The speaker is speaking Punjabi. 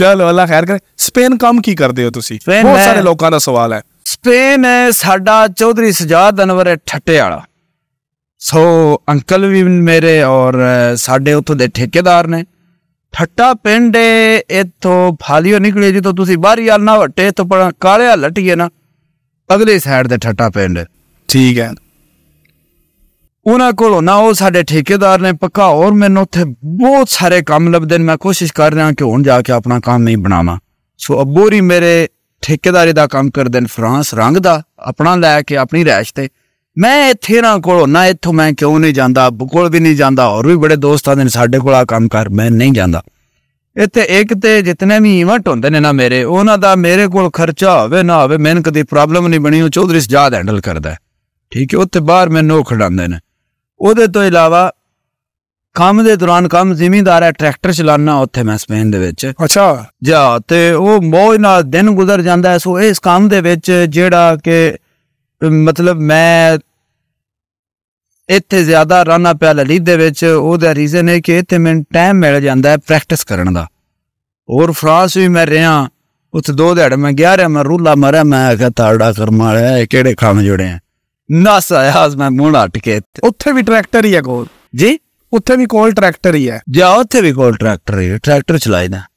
ਚਲੋ ਅੱਲਾ ਖੈਰ ਕਰੇ ਸਪੇਨ ਕੰਮ ਕੀ ਕਰਦੇ ਹੋ ਤੁਸੀਂ ਬਹੁਤ ਸਾਰੇ ਲੋਕਾਂ ਦਾ ਸਵਾਲ ਹੈ ਸਪੇਨ ਹੈ ਸਾਡਾ ਚੌਧਰੀ ਸਜਾਦ ਅਨਵਰ ਹੈ ਠੱਟੇ ਵਾਲਾ ਸੋ ਅੰਕਲ ਵੀ ਮੇਰੇ ਔਰ ਸਾਡੇ ਉੱਥੋਂ ਦੇ ਠੇਕੇਦਾਰ ਨੇ ਠੱਟਾ ਪਿੰਡ ਇੱਥੋਂ ਫਾਲੀਓ ਨਿਕਲੇ ਤਾਂ ਤੁਸੀਂ ਬਾਹਰੀ ਆਲ ਨਾ ਵਟੇ ਤੋਂ ਕਾਲਿਆ ਲਟੀਏ ਨਾ ਅਗਲੇ ਸਾਈਡ ਦੇ ਠੱਟਾ ਪਿੰਡ ਠੀਕ ਹੈ ਉਹਨਾਂ ਕੋਲ ਨਾ ਉਹ ਸਾਡੇ ਠੇਕੇਦਾਰ ਨੇ ਪੱਕਾ ਔਰ ਮੈਨੂੰ ਉੱਥੇ ਬਹੁਤ ਸਾਰੇ ਕੰਮ ਲੱਭਦੇ ਨੇ ਮੈਂ ਕੋਸ਼ਿਸ਼ ਕਰ ਰਿਹਾ ਕਿ ਹੁਣ ਜਾ ਕੇ ਆਪਣਾ ਕੰਮ ਨਹੀਂ ਬਣਾਵਾਂ ਸੋ ਅਬੋਰੀ ਮੇਰੇ ਠੇਕੇਦਾਰੀ ਦਾ ਕੰਮ ਕਰਦੇ ਨੇ ਫਰਾਂਸ ਰੰਗ ਦਾ ਆਪਣਾ ਲੈ ਕੇ ਆਪਣੀ ਰੈਸ਼ ਤੇ ਮੈਂ ਇੱਥੇ ਨਾ ਕੋਲ ਨਾ ਇੱਥੋਂ ਮੈਂ ਕਿਉਂ ਨਹੀਂ ਜਾਂਦਾ ਬਕੋਲ ਵੀ ਨਹੀਂ ਜਾਂਦਾ ਹੋਰ ਵੀ ਬੜੇ ਦੋਸਤਾਂ ਦੇ ਸਾਡੇ ਕੋਲ ਆ ਕੰਮ ਕਰ ਮੈਂ ਨਹੀਂ ਜਾਂਦਾ ਇੱਥੇ ਇੱਕ ਤੇ ਜਿਤਨੇ ਵੀ ਇਵੈਂਟ ਹੁੰਦੇ ਨੇ ਨਾ ਮੇਰੇ ਉਹਨਾਂ ਦਾ ਮੇਰੇ ਕੋਲ ਖਰਚਾ ਹੋਵੇ ਨਾ ਹੋਵੇ ਮੈਨੂੰ ਕਦੀ ਪ੍ਰੋਬਲਮ ਨਹੀਂ ਬਣੀ ਉਹ ਚੌਧਰੀ ਸਜਾਦ ਹੈਂਡਲ ਕਰਦਾ ਠੀਕ ਹੈ ਉੱਥੇ ਬਾਹਰ ਮੈਨੂੰ ਖੜਾਉਂਦੇ ਨੇ ਉਹਦੇ ਤੋਂ ਇਲਾਵਾ ਕੰਮ ਦੇ ਦੌਰਾਨ ਕੰਮ ਜ਼ਿਮੀਂਦਾਰ ਹੈ ਟਰੈਕਟਰ ਚਲਾਉਣਾ ਉੱਥੇ ਮੈਂ ਸਪੇਨ ਦੇ ਵਿੱਚ ਅੱਛਾ ਜਾ ਤੇ ਉਹ ਮੋਹ ਨਾਲ ਦਿਨ ਗੁਜ਼ਰ ਜਾਂਦਾ ਸੋ ਇਸ ਕੰਮ ਦੇ ਵਿੱਚ ਜਿਹੜਾ ਕਿ ਮਤਲਬ ਮੈਂ ਇੱਥੇ ਜ਼ਿਆਦਾ ਰਹਿਣਾ ਪਿਆ ਲਲੀ ਦੇ ਵਿੱਚ ਉਹਦਾ ਰੀਜ਼ਨ ਹੈ ਕਿ ਇੱਥੇ ਮੈਨੂੰ ਟਾਈਮ ਮਿਲ ਜਾਂਦਾ ਹੈ ਪ੍ਰੈਕਟਿਸ ਕਰਨ ਦਾ ਹੋਰ ਫਰਾਂਸ ਵੀ ਮੈਂ ਰਿਆਂ ਉੱਥੇ ਦੋ ਦਿਹਾੜੇ ਮੈਂ ਗਿਆ ਰਿਹਾ ਮੈਂ ਰੂਲਾ ਮਰਿਆ ਮੈਂ ਕਿਹਾ ਤਾੜਾ ਕਰਮਾ ਰਿਹਾ ਕਿਹੜੇ ਕੰਮ ਜੁੜੇ ਆ ਨਸ ਆਇਆ ਮੈਂ ਮੂੰਹ ਨੱਟ ਕੇ ਉੱਥੇ ਵੀ ਟਰੈਕਟਰ ਹੀ ਹੈ ਕੋਲ ਜੀ ਉੱਥੇ ਵੀ ਕੋਲ ਟਰੈਕਟਰ ਹੀ ਹੈ ਜਾ ਉੱਥੇ ਵੀ ਕੋਲ ਟਰੈਕਟਰ ਹੀ ਹੈ ਟਰੈਕਟਰ ਚਲਾਇਦਾ